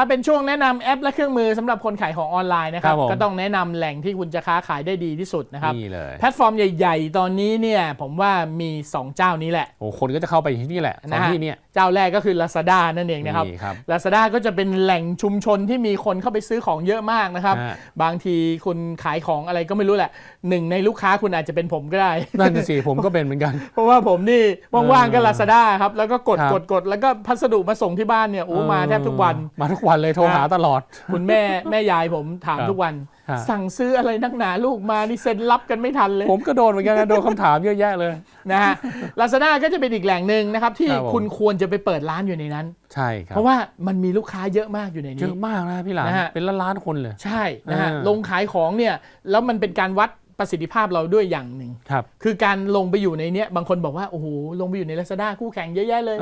ถ้าเป็นช่วงแนะนำแอปและเครื่องมือสำหรับคนขายของออนไลน์นะครับก็ต้องแนะนำแหล่งที่คุณจะค้าขายได้ดีที่สุดนะครับนี่เลยแพลตฟอร์มใหญ่ ๆ ตอนนี้เนี่ยผมว่ามี 2 เจ้านี้แหละโอ้คนก็จะเข้าไปที่นี่แหละสองที่เนี่ยเจ้าแรกก็คือ Lazada นั่นเองนะครับรบ Lazada ก็จะเป็นแหล่งชุมชนที่มีคนเข้าไปซื้อของเยอะมากนะครับบางทีคุณขายของอะไรก็ไม่รู้แหละหนึ่งในลูกค้าคุณอาจจะเป็นผมก็ได้นั่นสิผมก็เป็นเหมือนกันเพราะว่าผมนี่ว่างๆก็ Lazada ครับแล้วก็กดกดกดแล้วก็พัสดุมาส่งที่บ้านเนี่ยโอ้มาแทบทุกวันมาทุกววันเลยโทรหาตลอด คุณแม่แม่ยายผมถามทุกวัน สั่งซื้ออะไรนักหนา ลูกมานี่เซ็นรับกันไม่ทันเลย ผมก็โดนเหมือนกันนะโดนคำถามเยอะแยะเลยนะฮะลาซาด้าก็จะเป็นอีกแหล่งหนึ่งนะครับที่คุณควรจะไปเปิดร้านอยู่ในนั้น ใช่ครับ เพราะว่ามันมีลูกค้าเยอะมากอยู่ในนี้เยอะมากนะพี่หลานเป็นล้านล้านคนเลย ใช่นะฮะลงขายของเนี่ยแล้วมันเป็นการวัดประสิทธิภาพเราด้วยอย่างหนึ่งครับ คือการลงไปอยู่ในเนี้ย บางคนบอกว่า โอ้โห ลงไปอยู่ใน Lazada คู่แข่งเยอะแยะเลย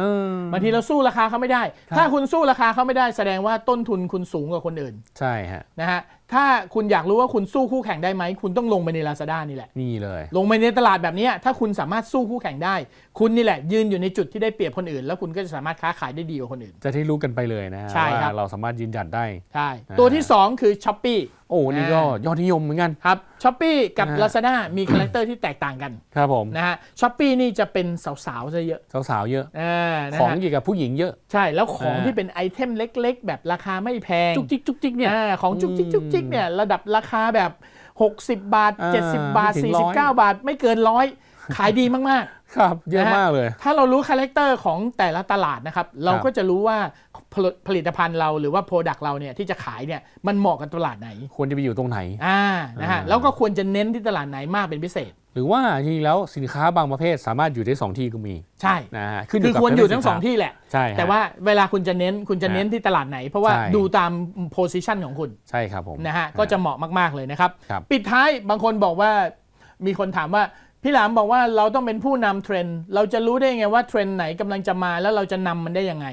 บางทีเราสู้ราคาเขาไม่ได้ ถ้าคุณสู้ราคาเขาไม่ได้ แสดงว่าต้นทุนคุณสูงกว่าคนอื่น ใช่ฮะ นะฮะถ้าคุณอยากรู้ว่าคุณสู้คู่แข่งได้ไหมคุณต้องลงไปใน Lazada นี่แหละนี่เลยลงไปในตลาดแบบนี้ถ้าคุณสามารถสู้คู่แข่งได้ คุณนี่แหละ ยืนอยู่ในจุดที่ได้เปรียบคนอื่น แล้วคุณก็จะสามารถค้าขายได้ดีกว่าคนอื่น จะได้รู้กันไปเลยนะใช่ครับเราสามารถยืนหยัดได้ใช่ตัวที่ 2 คือ s h อ p e e โอ้นี่ก็ยอดนิยมเหมือนกันครับช้อปปี้กับ Lazada มีคาแรคเตอร์ที่แตกต่างกันครับผมนะฮะช้อปปี้นี่จะเป็นสาวๆซะเยอะสาวๆเยอะของเกี่ยวกับผู้หญิงเยอะใช่แล้วของที่เป็นไอเทมเล็ก ๆ แบบราคาไม่แพงจุกจิกจุกจิกเนี่ยของจุกจิกจุกจิกเนี่ยระดับราคาแบบ 60 บาท 70 บาท 49 บาท ไม่เกินร้อยขายดีมาก ๆ ครับ เยอะมากเลย ถ้าเรารู้คาแรคเตอร์ของแต่ละตลาดนะครับเราก็จะรู้ว่าผลิตภัณฑ์เราหรือว่าโปรดักต์เราเนี่ยที่จะขายเนี่ยมันเหมาะกับตลาดไหน ควรจะไปอยู่ตรงไหน อ่านะฮะแล้วก็ควรจะเน้นที่ตลาดไหนมากเป็นพิเศษหรือว่าจริงๆแล้วสินค้าบางประเภทสามารถอยู่ได้2ที่ก็มี ใช่นะฮะคือควรอยู่ทั้งสองที่แหละใช่แต่ว่าเวลาคุณจะเน้นคุณจะเน้นที่ตลาดไหน เพราะว่าดูตามโพซิชันของคุณใช่ครับผมนะฮะก็จะเหมาะมาก ๆเลยนะครับ ปิดท้ายบางคนบอกว่ามีคนถามว่า พี่หลามบอกว่าเราต้องเป็นผู้นำเทรนด์เราจะรู้ได้ไงว่าเทรนด์ไหนกำลังจะมาแล้วเราจะนำมันได้ยังไง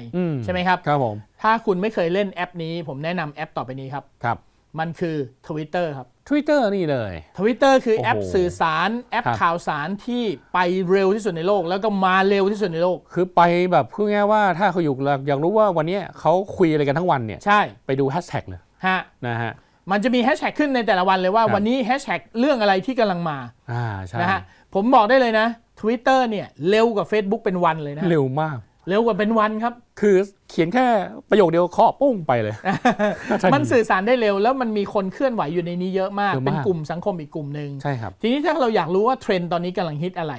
ใช่ไหมครับครับผมถ้าคุณไม่เคยเล่นแอปนี้ ผมแนะนำแอปต่อไปนี้ครับครับ มันคือ Twitter ครับ Twitter นี่เลย Twitter คือแอปสื่อสารแอปข่าวสารที่ไปเร็วที่สุดในโลก แล้วก็มาเร็วที่สุดในโลก คือไปแบบพูดง่ายว่าถ้าเขาอยู่อยากรู้ว่าวันนี้เขาคุยอะไรกันทั้งวันเนี่ยใช่ไปดูแฮชแท็กเลยฮะนะฮะมันจะมีแฮชแท็กขึ้นในแต่ละวันเลยว่าวันนี้แฮชแท็กเรื่องอะไรที่กำลังมาอ่าใช่นะฮะผมบอกได้เลยนะ Twitter เนี่ยเร็วกว่า Facebook เป็นวันเลยนะเร็วมากเร็วกว่าเป็นวันครับ คือเขียนแค่ประโยคเดียวขอปุ้งไปเลย มันสื่อสารได้เร็ว แล้วมันมีคนเคลื่อนไหวอยู่ในนี้เยอะมาก เป็นกลุ่มสังคมอีกกลุ่มหนึ่งใช่ครับ ทีนี้ถ้าเราอยากรู้ว่าเทรนด์ตอนนี้กำลังฮิตอะไร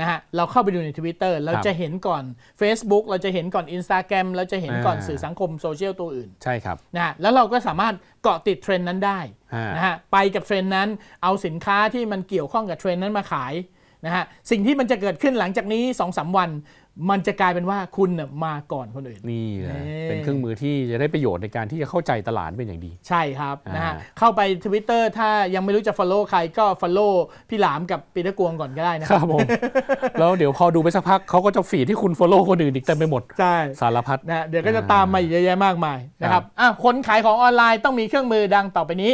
นะฮะ เราเข้าไปดูใน Twitter เราจะเห็นก่อน Facebook เราจะเห็นก่อน Instagram เราจะเห็นก่อนสื่อสังคมโซเชียลตัวอื่น ใช่ครับ นะ แล้วเราก็สามารถเกาะติดเทรนด์นั้นได้นะฮะ ไปกับเทรนด์นั้น เอาสินค้าที่มันเกี่ยวข้องกับเทรนด์นั้นมาขายนะฮะ สิ่งที่มันจะเกิดขึ้นหลังจากนี้2อสวันมันจะกลายเป็นว่าคุณน่มาก่อนคนอื่นนี่แหละเป็นเครื่องมือที่จะได้ประโยชน์ในการที่จะเข้าใจตลาดเป็นอย่างดี ใช่ครับนะฮะเข้าไป Twitter ถ้ายังไม่รู้จะ Follow ใครก็ Follow พี่หลามกับปีตะกวงก่อนก็ได้นะครับผมแล้วเดี๋ยวพอดูไปสักพักเขาก็จะฟีดที่คุณ Follow คนอื่นอีกเต็มไปหมด ใช่ สารพัดนะเดี๋ยวก็จะตามมาเยอะแยะมากมายนะครับอ่ะคนขายของออนไลน์ต้องมีเครื่องมือดังต่อไปนี้